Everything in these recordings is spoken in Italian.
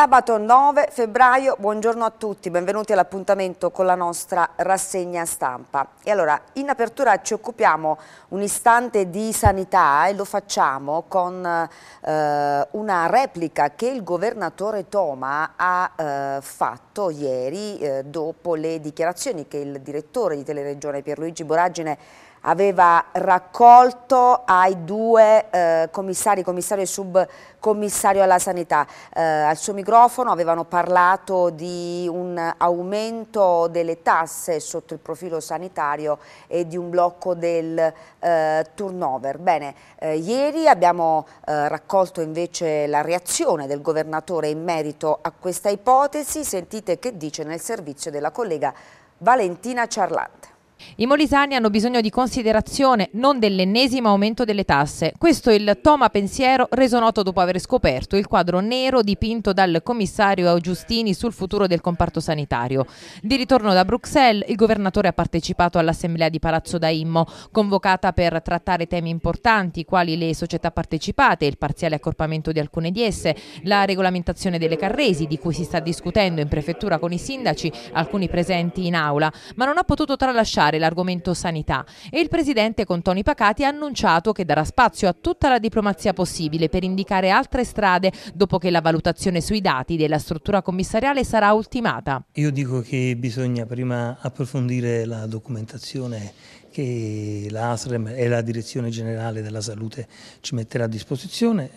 Sabato 9 febbraio, buongiorno a tutti, benvenuti all'appuntamento con la nostra rassegna stampa. E allora, in apertura ci occupiamo un istante di sanità e lo facciamo con eh, una replica che il governatore Toma ha eh, fatto ieri eh, dopo le dichiarazioni che il direttore di Teleregione Pierluigi Boragine ha aveva raccolto ai due eh, commissari, commissario e subcommissario alla sanità. Eh, al suo microfono avevano parlato di un aumento delle tasse sotto il profilo sanitario e di un blocco del eh, turnover. Bene, eh, ieri abbiamo eh, raccolto invece la reazione del governatore in merito a questa ipotesi. Sentite che dice nel servizio della collega Valentina Ciarlante. I molisani hanno bisogno di considerazione, non dell'ennesimo aumento delle tasse. Questo è il Toma Pensiero reso noto dopo aver scoperto il quadro nero dipinto dal commissario Augiustini sul futuro del comparto sanitario. Di ritorno da Bruxelles, il governatore ha partecipato all'assemblea di Palazzo Daimmo, convocata per trattare temi importanti, quali le società partecipate, il parziale accorpamento di alcune di esse, la regolamentazione delle carresi, di cui si sta discutendo in prefettura con i sindaci, alcuni presenti in aula, ma non ha potuto tralasciare affrontare l'argomento sanità e il Presidente con Tony Pacati ha annunciato che darà spazio a tutta la diplomazia possibile per indicare altre strade dopo che la valutazione sui dati della struttura commissariale sarà ultimata. Io dico che bisogna prima approfondire la documentazione che l'ASREM e la Direzione Generale della Salute ci metterà a disposizione.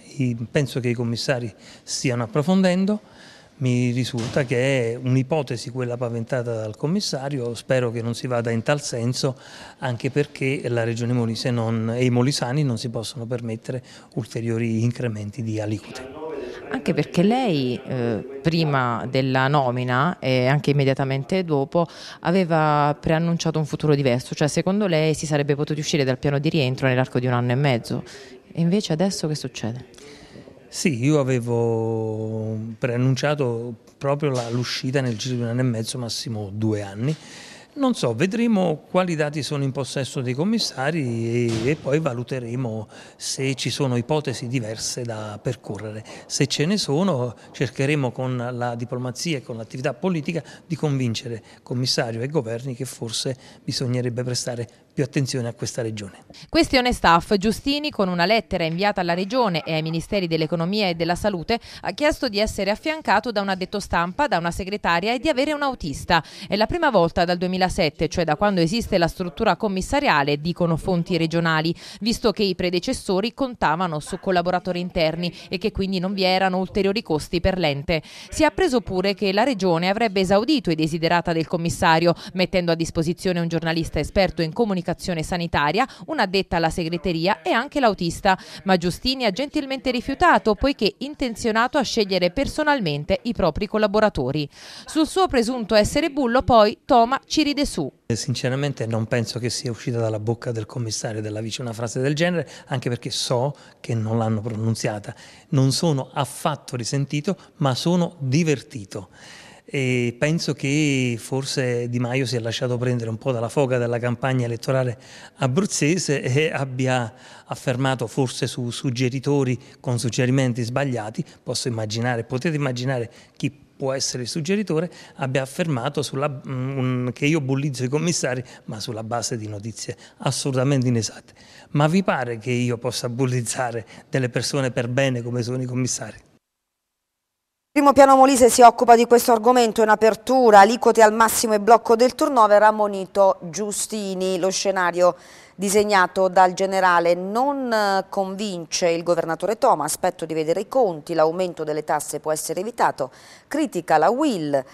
Penso che i commissari stiano approfondendo mi risulta che è un'ipotesi quella paventata dal commissario, spero che non si vada in tal senso, anche perché la Regione Molise non, e i molisani non si possono permettere ulteriori incrementi di aliquote. Anche perché lei eh, prima della nomina e anche immediatamente dopo aveva preannunciato un futuro diverso, cioè secondo lei si sarebbe potuti uscire dal piano di rientro nell'arco di un anno e mezzo. E invece adesso che succede? Sì, io avevo preannunciato proprio l'uscita nel giro di un anno e mezzo, massimo due anni. Non so, vedremo quali dati sono in possesso dei commissari e, e, poi valuteremo se ci sono ipotesi diverse da percorrere. Se ce ne sono cercheremo con la diplomazia e con l'attività politica di convincere commissario e governi che forse bisognerebbe prestare più attenzione a questa regione. Questione staff, Giustini con una lettera inviata alla regione e ai ministeri dell'economia e della salute ha chiesto di essere affiancato da un addetto stampa, da una segretaria e di avere un autista. È la prima volta dal 2000 2007, cioè da quando esiste la struttura commissariale, dicono fonti regionali, visto che i predecessori contavano su collaboratori interni e che quindi non vi erano ulteriori costi per l'ente. Si è appreso pure che la Regione avrebbe esaudito i desiderata del commissario, mettendo a disposizione un giornalista esperto in comunicazione sanitaria, un'addetta alla segreteria e anche l'autista, ma Giustini ha gentilmente rifiutato poiché intenzionato a scegliere personalmente i propri collaboratori. Sul suo presunto essere bullo poi Toma ci rileva condivide su. Eh, sinceramente non penso che sia uscita dalla bocca del commissario della vice una frase del genere, anche perché so che non l'hanno pronunziata. Non sono affatto risentito, ma sono divertito e penso che forse Di Maio si è lasciato prendere un po' dalla foga della campagna elettorale abruzzese e abbia affermato forse su suggeritori con suggerimenti sbagliati, posso immaginare, potete immaginare chi può essere il suggeritore, abbia affermato sulla, um, che io bullizzo i commissari ma sulla base di notizie assolutamente inesatte. Ma vi pare che io possa bullizzare delle persone per bene come sono i commissari? Primo piano Molise si occupa di questo argomento in apertura, aliquote al massimo e blocco del turnover, monito Giustini. Lo scenario disegnato dal generale non eh, convince il governatore Toma, aspetto di vedere i conti, l'aumento delle tasse può essere evitato, critica la Will, eh,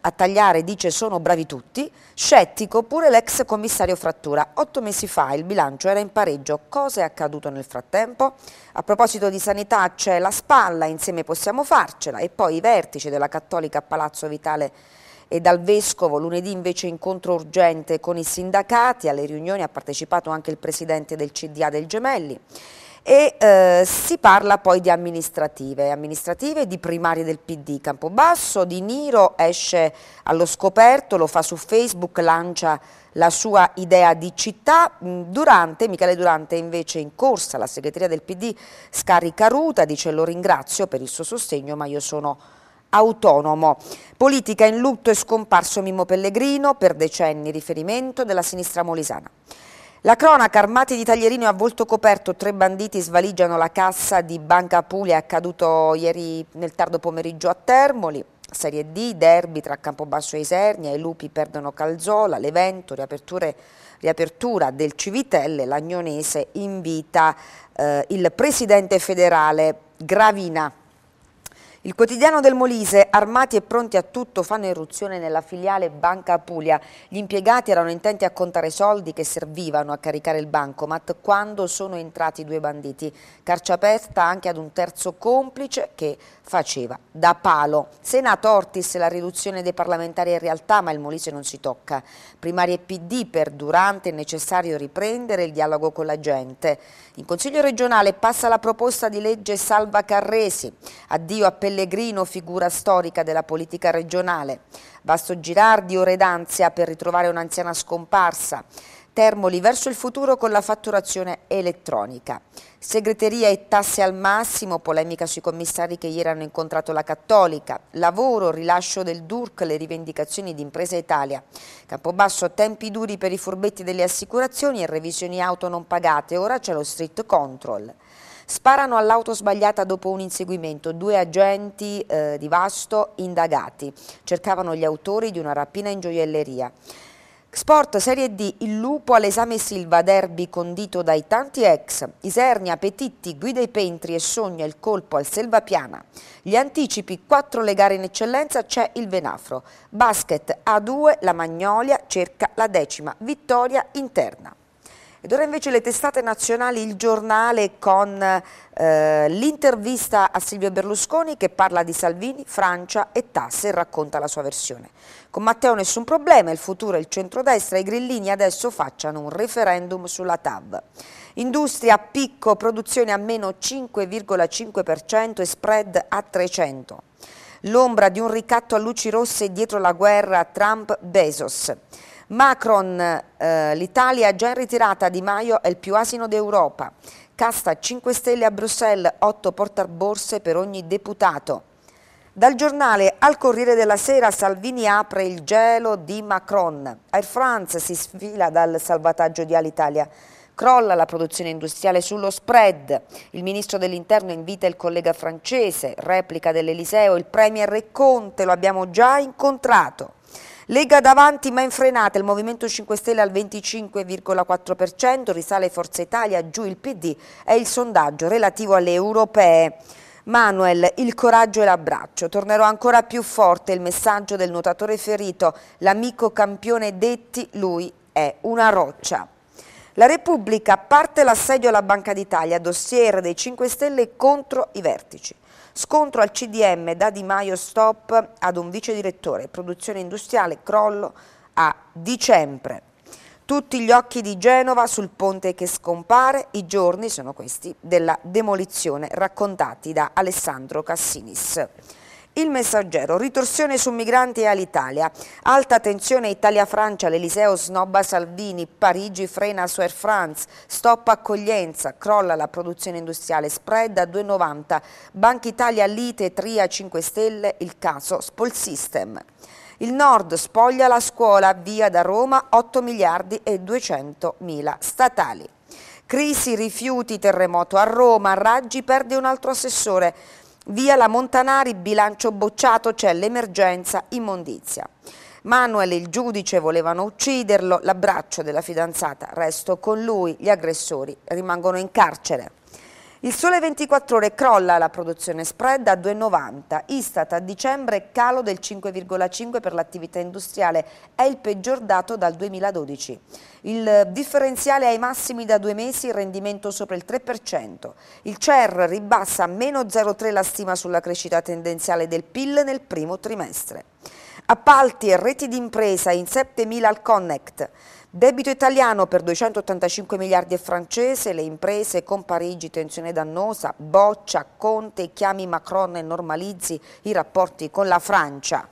a tagliare dice sono bravi tutti, scettico pure l'ex commissario Frattura, otto mesi fa il bilancio era in pareggio, cosa è accaduto nel frattempo? A proposito di sanità c'è la spalla, insieme possiamo farcela e poi i vertici della Cattolica Palazzo Vitale e dal Vescovo. Lunedì invece incontro urgente con i sindacati, alle riunioni ha partecipato anche il Presidente del CDA del Gemelli e eh, si parla poi di amministrative, amministrative di primarie del PD Campobasso, di Niro esce allo scoperto, lo fa su Facebook, lancia la sua idea di città, mm, Durante, Michele Durante invece in corsa, la segreteria del PD scarica Ruta, dice lo ringrazio per il suo sostegno ma io sono autonomo. Politica in lutto e scomparso Mimmo Pellegrino, per decenni riferimento della sinistra molisana. La cronaca armati di taglierino a volto coperto, tre banditi svaligiano la cassa di Banca Puglia, accaduto ieri nel tardo pomeriggio a Termoli. Serie D, derby tra Campobasso e Isernia, i lupi perdono Calzola, Levento, riapertura del Civitelle, l'Agnonese invita eh, il presidente federale Gravina il quotidiano del Molise, armati e pronti a tutto, fanno irruzione nella filiale Banca Apulia. Gli impiegati erano intenti a contare soldi che servivano a caricare il bancomat quando sono entrati due banditi. Carcia aperta anche ad un terzo complice che faceva da palo. Senato Ortis, la riduzione dei parlamentari in realtà, ma il Molise non si tocca. Primarie PD per Durante è necessario riprendere il dialogo con la gente. In Consiglio regionale passa la proposta di legge Salva Carresi. Addio appello Pellegrino, figura storica della politica regionale, Basso Girardi o Redanzia per ritrovare un'anziana scomparsa, Termoli verso il futuro con la fatturazione elettronica. Segreteria e tasse al massimo, polemica sui commissari che ieri hanno incontrato la Cattolica, lavoro, rilascio del DURC, le rivendicazioni di Impresa Italia. Campobasso, tempi duri per i furbetti delle assicurazioni e revisioni auto non pagate, ora c'è lo street control. Sparano all'auto sbagliata dopo un inseguimento. Due agenti eh, di Vasto indagati. Cercavano gli autori di una rapina in gioielleria. Sport Serie D, il lupo all'esame Silva, derby condito dai tanti ex, Isernia, Petitti, Guida i Pentri e Sogna il colpo al Selvapiana. Gli anticipi, quattro le gare in eccellenza, c'è il Venafro. Basket A2, la Magnolia cerca la decima, vittoria interna. Ed ora invece le testate nazionali, il giornale con eh, l'intervista a Silvio Berlusconi che parla di Salvini, Francia e tasse e racconta la sua versione. Con Matteo nessun problema, il futuro è il centrodestra, i grillini adesso facciano un referendum sulla TAV. Industria a picco, produzione a meno 5,5% e spread a 300. L'ombra di un ricatto a luci rosse dietro la guerra Trump-Bezos. Macron, eh, l'Italia già in ritirata, Di Maio è il più asino d'Europa. Casta 5 stelle a Bruxelles, 8 portaborse per ogni deputato. Dal giornale al Corriere della Sera Salvini apre il gelo di Macron. Air France si sfila dal salvataggio di Alitalia. Crolla la produzione industriale sullo spread. Il ministro dell'interno invita il collega francese, replica dell'Eliseo, il premier Conte, lo abbiamo già incontrato. Lega davanti ma infrenata, il Movimento 5 Stelle al 25,4%, risale Forza Italia, giù il PD, è il sondaggio relativo alle europee. Manuel, il coraggio e l'abbraccio. Tornerò ancora più forte il messaggio del nuotatore ferito, l'amico campione Detti, lui è una roccia. La Repubblica parte l'assedio alla Banca d'Italia, dossier dei 5 Stelle contro i vertici. Scontro al CDM da Di Maio Stop ad un vice direttore, produzione industriale, crollo a dicembre. Tutti gli occhi di Genova sul ponte che scompare, i giorni sono questi della demolizione raccontati da Alessandro Cassinis. Il messaggero, ritorsione su migranti e all'Italia. Alta tensione Italia-Francia, l'Eliseo snobba Salvini, Parigi frena su Air France, stop accoglienza, crolla la produzione industriale, spread a 2,90, Banca Italia lite, tria 5 stelle, il caso Spol System. Il nord spoglia la scuola, via da Roma 8 miliardi e 200 mila statali. Crisi rifiuti, terremoto a Roma, Raggi perde un altro assessore. Via la Montanari, bilancio bocciato, c'è l'emergenza immondizia. Manuel e il giudice volevano ucciderlo, l'abbraccio della fidanzata, resto con lui, gli aggressori rimangono in carcere. Il sole 24 ore crolla la produzione spread a 2,90. Istat a dicembre calo del 5,5 per l'attività industriale, è il peggior dato dal 2012. Il differenziale ai massimi da due mesi, il rendimento sopra il 3%. Il CER ribassa a meno 0,3 la stima sulla crescita tendenziale del PIL nel primo trimestre. Appalti e reti d'impresa in 7.000 al Connect. Debito italiano per 285 miliardi e francese, le imprese con Parigi tensione dannosa, boccia, Conte, chiami Macron e normalizzi i rapporti con la Francia.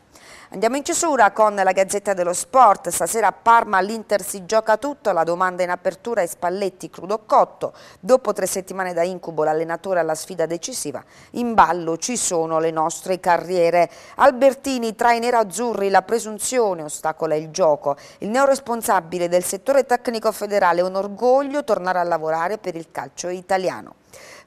Andiamo in chiusura con la Gazzetta dello Sport, stasera a Parma l'Inter si gioca tutto, la domanda in apertura è Spalletti crudo cotto, dopo tre settimane da incubo l'allenatore alla sfida decisiva, in ballo ci sono le nostre carriere. Albertini tra i nerazzurri la presunzione ostacola il gioco, il neoresponsabile del settore tecnico federale è un orgoglio tornare a lavorare per il calcio italiano.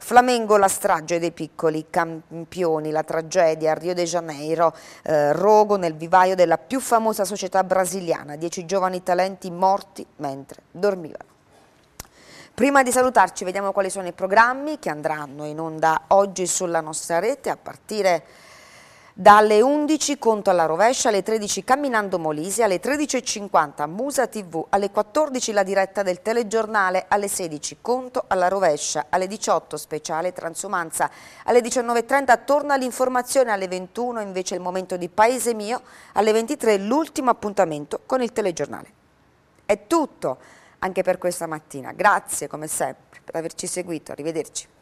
Flamengo la strage dei piccoli campioni, la tragedia a Rio de Janeiro, eh, rogo nel vivaio della più famosa società brasiliana, dieci giovani talenti morti mentre dormivano. Prima di salutarci vediamo quali sono i programmi che andranno in onda oggi sulla nostra rete a partire da dalle 11 conto alla rovescia, alle 13 camminando Molise, alle 13.50 Musa TV, alle 14 la diretta del telegiornale, alle 16 conto alla rovescia, alle 18 speciale transumanza, alle 19.30 torna l'informazione, alle 21 invece il momento di Paese Mio, alle 23 l'ultimo appuntamento con il telegiornale. È tutto anche per questa mattina, grazie come sempre per averci seguito, arrivederci.